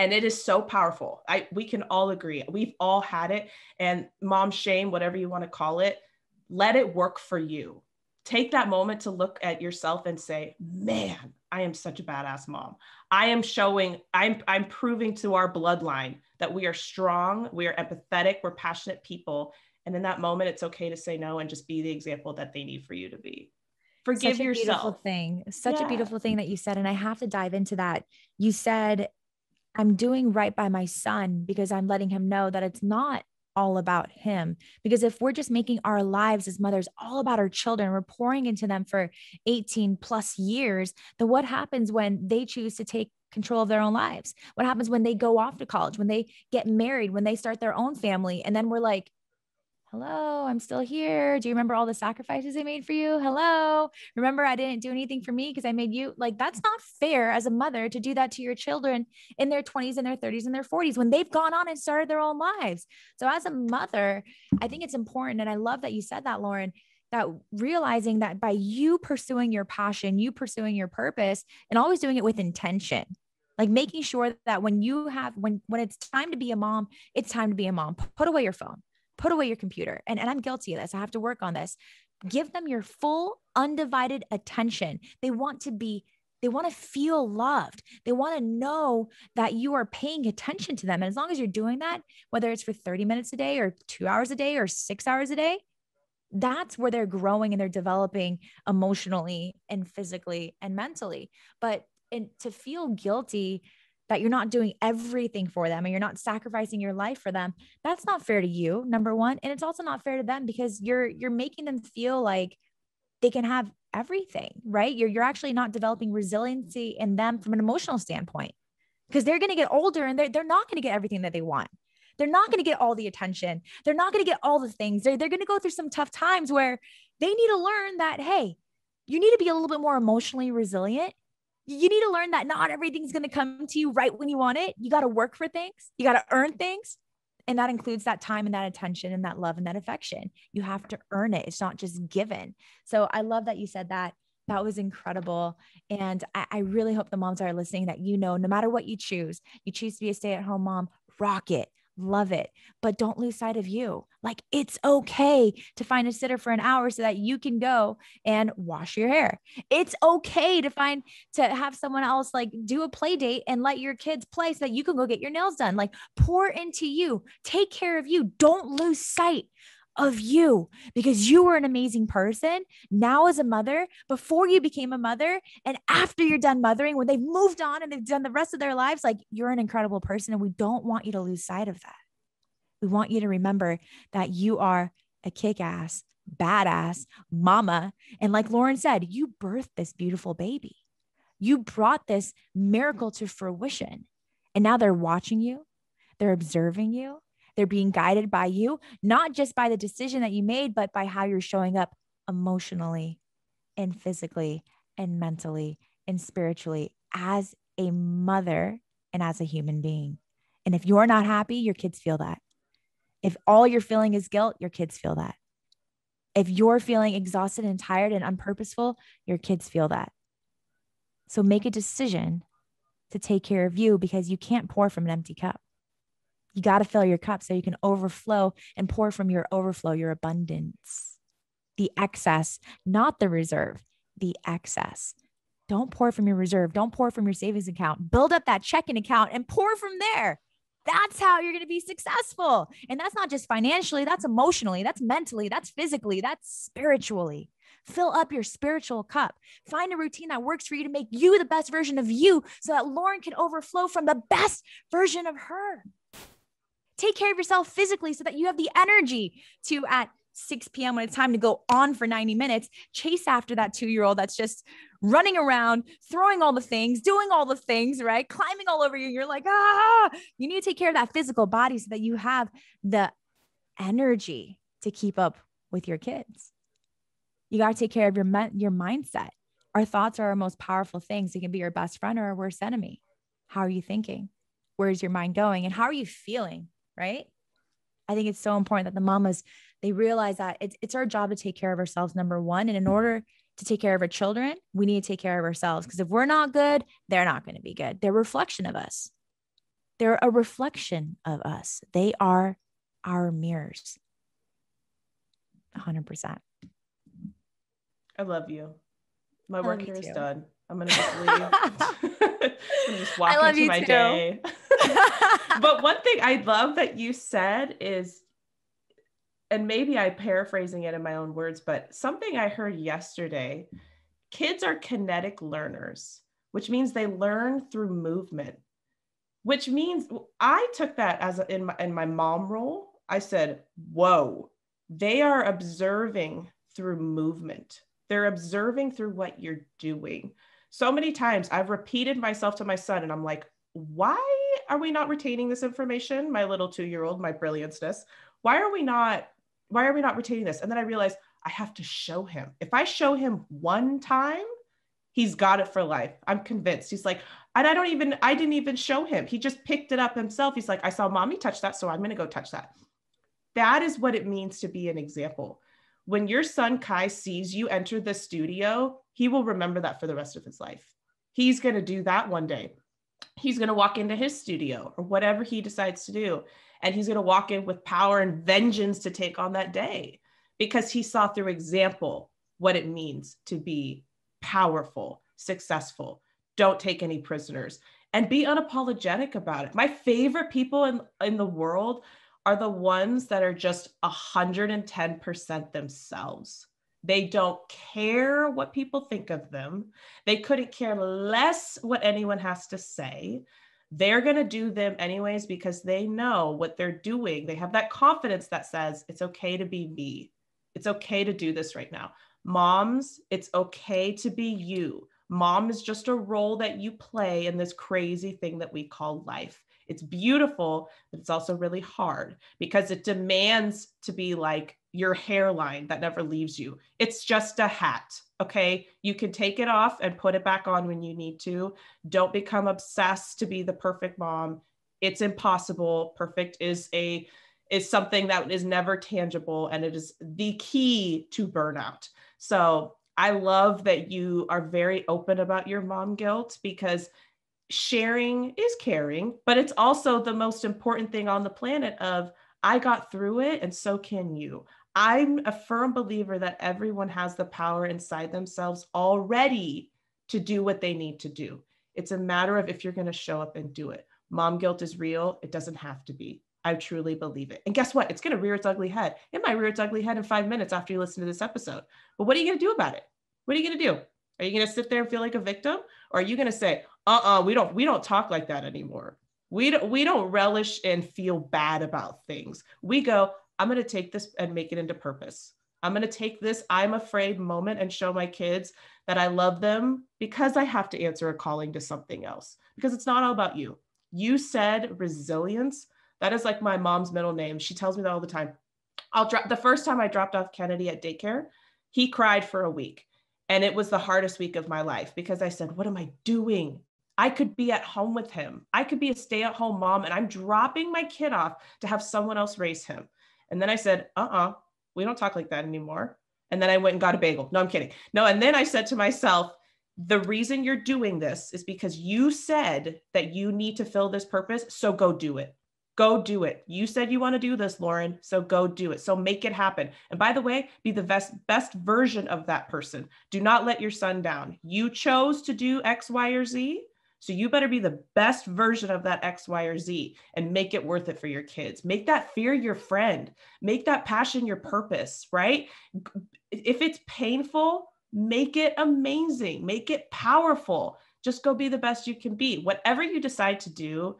and it is so powerful i we can all agree we've all had it and mom shame whatever you want to call it let it work for you take that moment to look at yourself and say man i am such a badass mom i am showing i'm i'm proving to our bloodline that we are strong we are empathetic we're passionate people and in that moment it's okay to say no and just be the example that they need for you to be forgive such a yourself beautiful thing such yeah. a beautiful thing that you said and i have to dive into that you said I'm doing right by my son because I'm letting him know that it's not all about him. Because if we're just making our lives as mothers all about our children, we're pouring into them for 18 plus years, then what happens when they choose to take control of their own lives? What happens when they go off to college, when they get married, when they start their own family? And then we're like, Hello, I'm still here. Do you remember all the sacrifices I made for you? Hello, remember I didn't do anything for me because I made you like that's not fair as a mother to do that to your children in their 20s and their 30s and their 40s when they've gone on and started their own lives. So, as a mother, I think it's important. And I love that you said that, Lauren, that realizing that by you pursuing your passion, you pursuing your purpose, and always doing it with intention, like making sure that when you have when when it's time to be a mom it's time to be a mom put away your phone put away your computer. And, and I'm guilty of this. I have to work on this. Give them your full, undivided attention. They want to be they want to feel loved. They want to know that you are paying attention to them. And as long as you're doing that, whether it's for 30 minutes a day or two hours a day or six hours a day, that's where they're growing and they're developing emotionally and physically and mentally. But and to feel guilty that you're not doing everything for them and you're not sacrificing your life for them that's not fair to you number one and it's also not fair to them because you're you're making them feel like they can have everything right you're you're actually not developing resiliency in them from an emotional standpoint because they're going to get older and they're, they're not going to get everything that they want they're not going to get all the attention they're not going to get all the things they're, they're going to go through some tough times where they need to learn that hey you need to be a little bit more emotionally resilient you need to learn that not everything's going to come to you right when you want it. You got to work for things, you got to earn things. And that includes that time and that attention and that love and that affection. You have to earn it, it's not just given. So I love that you said that. That was incredible. And I, I really hope the moms are listening that you know no matter what you choose, you choose to be a stay at home mom, rock it love it. But don't lose sight of you. Like it's okay to find a sitter for an hour so that you can go and wash your hair. It's okay to find to have someone else like do a play date and let your kids play so that you can go get your nails done. Like pour into you, take care of you. Don't lose sight of you because you were an amazing person now as a mother, before you became a mother, and after you're done mothering, when they've moved on and they've done the rest of their lives, like you're an incredible person. And we don't want you to lose sight of that. We want you to remember that you are a kick ass, badass mama. And like Lauren said, you birthed this beautiful baby. You brought this miracle to fruition. And now they're watching you, they're observing you, they're being guided by you, not just by the decision that you made, but by how you're showing up emotionally and physically and mentally and spiritually as a mother and as a human being. And if you're not happy, your kids feel that. If all you're feeling is guilt, your kids feel that. If you're feeling exhausted and tired and unpurposeful, your kids feel that. So make a decision to take care of you because you can't pour from an empty cup. You got to fill your cup so you can overflow and pour from your overflow, your abundance, the excess, not the reserve, the excess. Don't pour from your reserve. Don't pour from your savings account. Build up that checking account and pour from there. That's how you're going to be successful. And that's not just financially, that's emotionally, that's mentally, that's physically, that's spiritually. Fill up your spiritual cup. Find a routine that works for you to make you the best version of you so that Lauren can overflow from the best version of her take care of yourself physically so that you have the energy to at 6 p.m. when it's time to go on for 90 minutes, chase after that two year old that's just running around, throwing all the things, doing all the things, right? Climbing all over you. You're like, ah, you need to take care of that physical body so that you have the energy to keep up with your kids. You got to take care of your, your mindset. Our thoughts are our most powerful things. It can be your best friend or our worst enemy. How are you thinking? Where is your mind going? And how are you feeling? right? I think it's so important that the mamas they realize that it's it's our job to take care of ourselves number 1 and in order to take care of our children, we need to take care of ourselves because if we're not good, they're not going to be good. They're a reflection of us. They're a reflection of us. They are our mirrors. 100%. I love you. My oh, work here is done. I'm gonna just leave. i just walk into my too. day. but one thing I love that you said is, and maybe I'm paraphrasing it in my own words, but something I heard yesterday: kids are kinetic learners, which means they learn through movement. Which means I took that as a, in my, in my mom role. I said, "Whoa, they are observing through movement. They're observing through what you're doing." so many times I've repeated myself to my son, and I'm like, why are we not retaining this information? My little two year old, my brillianceness. Why are we not? Why are we not retaining this? And then I realized I have to show him. If I show him one time, he's got it for life. I'm convinced. He's like, and I don't even, I didn't even show him. He just picked it up himself. He's like, I saw mommy touch that, so I'm going to go touch that. That is what it means to be an example when your son Kai sees you enter the studio, he will remember that for the rest of his life. He's going to do that one day. He's going to walk into his studio or whatever he decides to do. And he's going to walk in with power and vengeance to take on that day because he saw through example what it means to be powerful, successful. Don't take any prisoners and be unapologetic about it. My favorite people in, in the world are the ones that are just 110% themselves. They don't care what people think of them. They couldn't care less what anyone has to say. They're going to do them anyways because they know what they're doing. They have that confidence that says, it's okay to be me. It's okay to do this right now. Moms, it's okay to be you. Mom is just a role that you play in this crazy thing that we call life. It's beautiful, but it's also really hard because it demands to be like your hairline that never leaves you. It's just a hat. Okay. You can take it off and put it back on when you need to. Don't become obsessed to be the perfect mom. It's impossible. Perfect is a is something that is never tangible and it is the key to burnout. So I love that you are very open about your mom guilt because sharing is caring, but it's also the most important thing on the planet of I got through it and so can you. I'm a firm believer that everyone has the power inside themselves already to do what they need to do. It's a matter of if you're going to show up and do it. Mom guilt is real. It doesn't have to be. I truly believe it. And guess what? It's going to rear its ugly head. It might rear its ugly head in five minutes after you listen to this episode. But what are you going to do about it? What are you going to do? Are you going to sit there and feel like a victim? Or are you going to say, uh-uh we don't we don't talk like that anymore we don't we don't relish and feel bad about things we go i'm going to take this and make it into purpose i'm going to take this i'm afraid moment and show my kids that i love them because i have to answer a calling to something else because it's not all about you you said resilience that is like my mom's middle name she tells me that all the time i'll drop the first time i dropped off kennedy at daycare he cried for a week and it was the hardest week of my life because i said what am i doing I could be at home with him. I could be a stay at home mom and I'm dropping my kid off to have someone else raise him. And then I said, uh uh-uh, uh we don't talk like that anymore. And then I went and got a bagel. No, I'm kidding. No. And then I said to myself, the reason you're doing this is because you said that you need to fill this purpose. So go do it. Go do it. You said you want to do this, Lauren. So go do it. So make it happen. And by the way, be the best, best version of that person. Do not let your son down. You chose to do X, Y, or Z. So you better be the best version of that X, Y, or Z and make it worth it for your kids. Make that fear your friend. Make that passion your purpose, right? If it's painful, make it amazing, make it powerful. Just go be the best you can be. Whatever you decide to do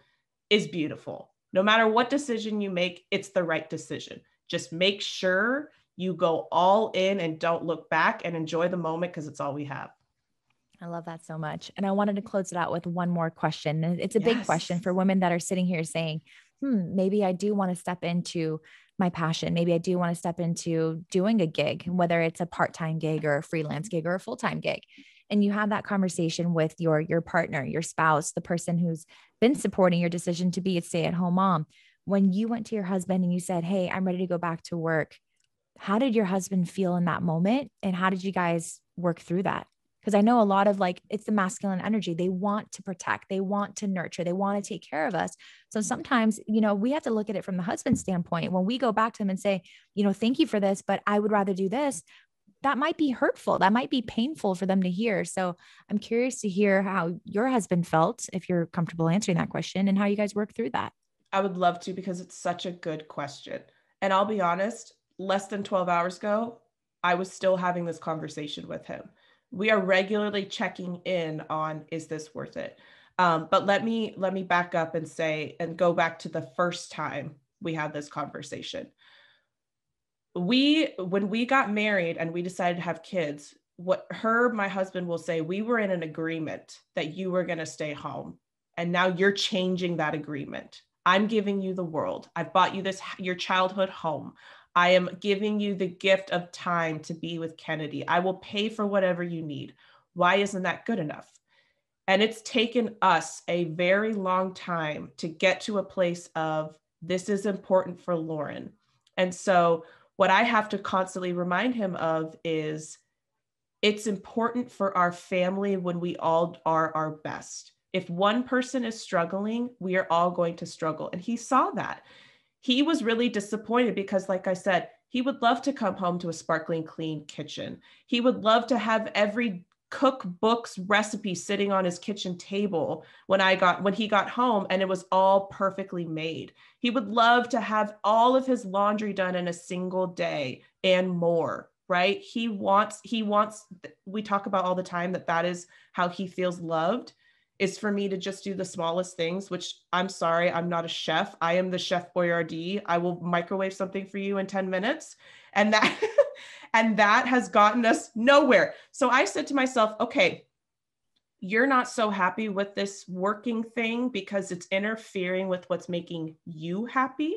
is beautiful. No matter what decision you make, it's the right decision. Just make sure you go all in and don't look back and enjoy the moment because it's all we have. I love that so much. And I wanted to close it out with one more question. It's a yes. big question for women that are sitting here saying, hmm, maybe I do want to step into my passion. Maybe I do want to step into doing a gig, whether it's a part-time gig or a freelance mm-hmm. gig or a full-time gig. And you have that conversation with your your partner, your spouse, the person who's been supporting your decision to be a stay-at-home mom. When you went to your husband and you said, "Hey, I'm ready to go back to work." How did your husband feel in that moment and how did you guys work through that? because I know a lot of like it's the masculine energy. They want to protect, they want to nurture, they want to take care of us. So sometimes, you know, we have to look at it from the husband's standpoint. When we go back to him and say, you know, thank you for this, but I would rather do this, that might be hurtful. That might be painful for them to hear. So I'm curious to hear how your husband felt, if you're comfortable answering that question, and how you guys work through that. I would love to because it's such a good question. And I'll be honest, less than 12 hours ago, I was still having this conversation with him we are regularly checking in on is this worth it um, but let me let me back up and say and go back to the first time we had this conversation we when we got married and we decided to have kids what her my husband will say we were in an agreement that you were going to stay home and now you're changing that agreement i'm giving you the world i've bought you this your childhood home I am giving you the gift of time to be with Kennedy. I will pay for whatever you need. Why isn't that good enough? And it's taken us a very long time to get to a place of this is important for Lauren. And so, what I have to constantly remind him of is it's important for our family when we all are our best. If one person is struggling, we are all going to struggle. And he saw that he was really disappointed because, like I said, he would love to come home to a sparkling clean kitchen. He would love to have every cookbook's recipe sitting on his kitchen table when I got when he got home and it was all perfectly made. He would love to have all of his laundry done in a single day and more, right? He wants he wants we talk about all the time that that is how he feels loved is for me to just do the smallest things, which I'm sorry, I'm not a chef. I am the chef Boyardee. I will microwave something for you in 10 minutes. And that and that has gotten us nowhere. So I said to myself, okay, you're not so happy with this working thing because it's interfering with what's making you happy.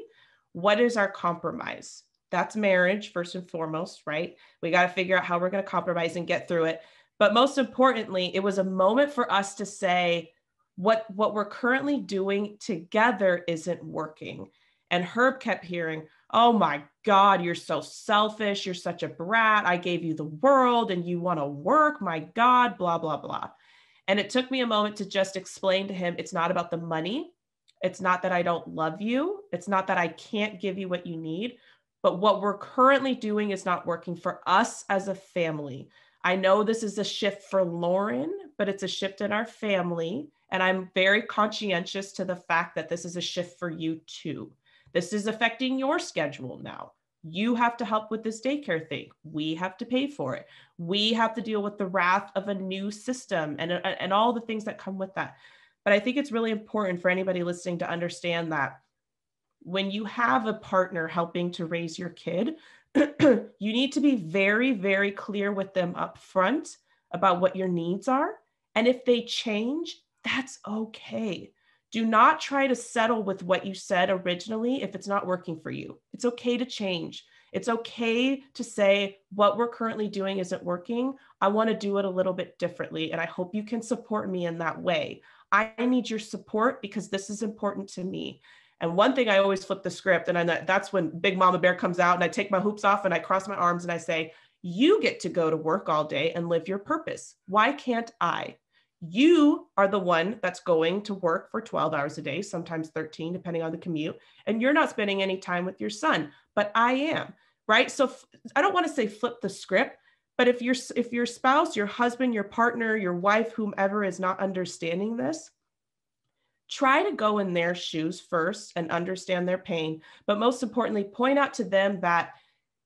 What is our compromise? That's marriage, first and foremost, right? We got to figure out how we're going to compromise and get through it. But most importantly, it was a moment for us to say, what, what we're currently doing together isn't working. And Herb kept hearing, Oh my God, you're so selfish. You're such a brat. I gave you the world and you want to work. My God, blah, blah, blah. And it took me a moment to just explain to him it's not about the money. It's not that I don't love you. It's not that I can't give you what you need. But what we're currently doing is not working for us as a family. I know this is a shift for Lauren, but it's a shift in our family. And I'm very conscientious to the fact that this is a shift for you too. This is affecting your schedule now. You have to help with this daycare thing. We have to pay for it. We have to deal with the wrath of a new system and, uh, and all the things that come with that. But I think it's really important for anybody listening to understand that when you have a partner helping to raise your kid, you need to be very, very clear with them up front about what your needs are. And if they change, that's okay. Do not try to settle with what you said originally if it's not working for you. It's okay to change. It's okay to say what we're currently doing isn't working. I want to do it a little bit differently. And I hope you can support me in that way. I need your support because this is important to me. And one thing I always flip the script, and I, that's when Big Mama Bear comes out, and I take my hoops off and I cross my arms and I say, You get to go to work all day and live your purpose. Why can't I? You are the one that's going to work for 12 hours a day, sometimes 13, depending on the commute, and you're not spending any time with your son, but I am, right? So I don't want to say flip the script, but if your if your spouse, your husband, your partner, your wife, whomever is not understanding this, Try to go in their shoes first and understand their pain, but most importantly, point out to them that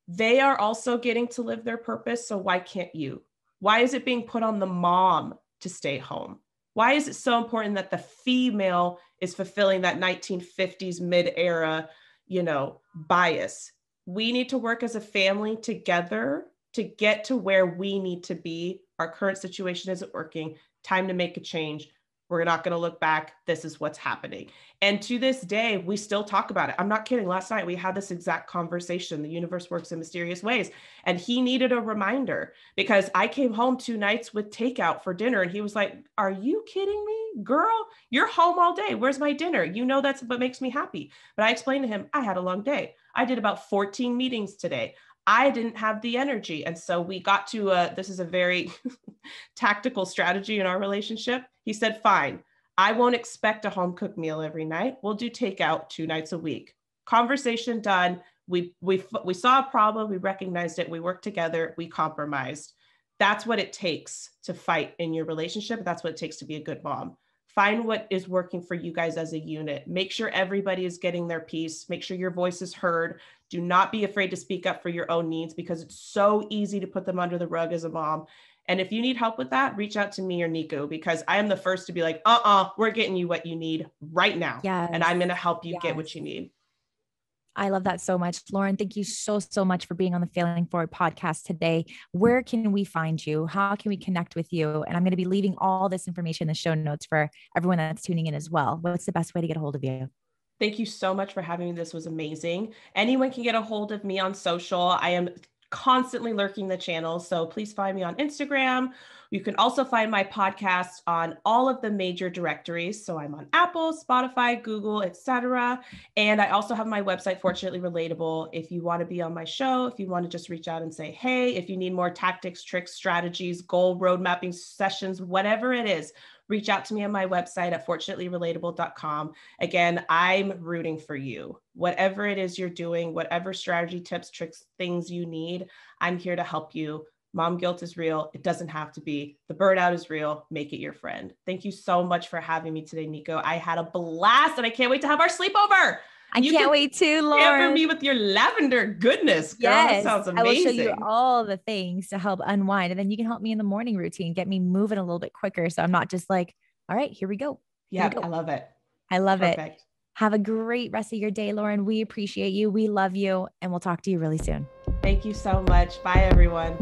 they are also getting to live their purpose. So why can't you? Why is it being put on the mom to stay home? Why is it so important that the female is fulfilling that 1950s mid era, you know, bias? We need to work as a family together to get to where we need to be. Our current situation isn't working. Time to make a change. We're not going to look back. This is what's happening. And to this day, we still talk about it. I'm not kidding. Last night, we had this exact conversation. The universe works in mysterious ways. And he needed a reminder because I came home two nights with takeout for dinner. And he was like, Are you kidding me? Girl, you're home all day. Where's my dinner? You know that's what makes me happy. But I explained to him, I had a long day. I did about 14 meetings today. I didn't have the energy. And so we got to a, this is a very tactical strategy in our relationship. He said, Fine, I won't expect a home cooked meal every night. We'll do takeout two nights a week. Conversation done. We, we, we saw a problem, we recognized it, we worked together, we compromised. That's what it takes to fight in your relationship. That's what it takes to be a good mom. Find what is working for you guys as a unit. Make sure everybody is getting their piece. Make sure your voice is heard. Do not be afraid to speak up for your own needs because it's so easy to put them under the rug as a mom. And if you need help with that, reach out to me or Nico because I am the first to be like, uh uh-uh, uh, we are getting you what you need right now. And I'm going to help you yes. get what you need. I love that so much. Lauren, thank you so, so much for being on the Failing Forward podcast today. Where can we find you? How can we connect with you? And I'm going to be leaving all this information in the show notes for everyone that's tuning in as well. What's the best way to get a hold of you? Thank you so much for having me. This was amazing. Anyone can get a hold of me on social. I am constantly lurking the channel. So please find me on Instagram. You can also find my podcast on all of the major directories. So I'm on Apple, Spotify, Google, etc. And I also have my website, Fortunately Relatable. If you want to be on my show, if you want to just reach out and say, hey, if you need more tactics, tricks, strategies, goal road mapping sessions, whatever it is, reach out to me on my website at fortunatelyrelatable.com. Again, I'm rooting for you. Whatever it is you're doing, whatever strategy, tips, tricks, things you need, I'm here to help you. Mom guilt is real. It doesn't have to be. The burnout is real. Make it your friend. Thank you so much for having me today, Nico. I had a blast and I can't wait to have our sleepover. I you can't can wait to Lauren. Cover me with your lavender goodness, girl. Yes, sounds amazing. I will show you all the things to help unwind. And then you can help me in the morning routine, get me moving a little bit quicker. So I'm not just like, all right, here we go. yeah, I love it. I love Perfect. it. Have a great rest of your day, Lauren. We appreciate you. We love you. And we'll talk to you really soon. Thank you so much. Bye, everyone.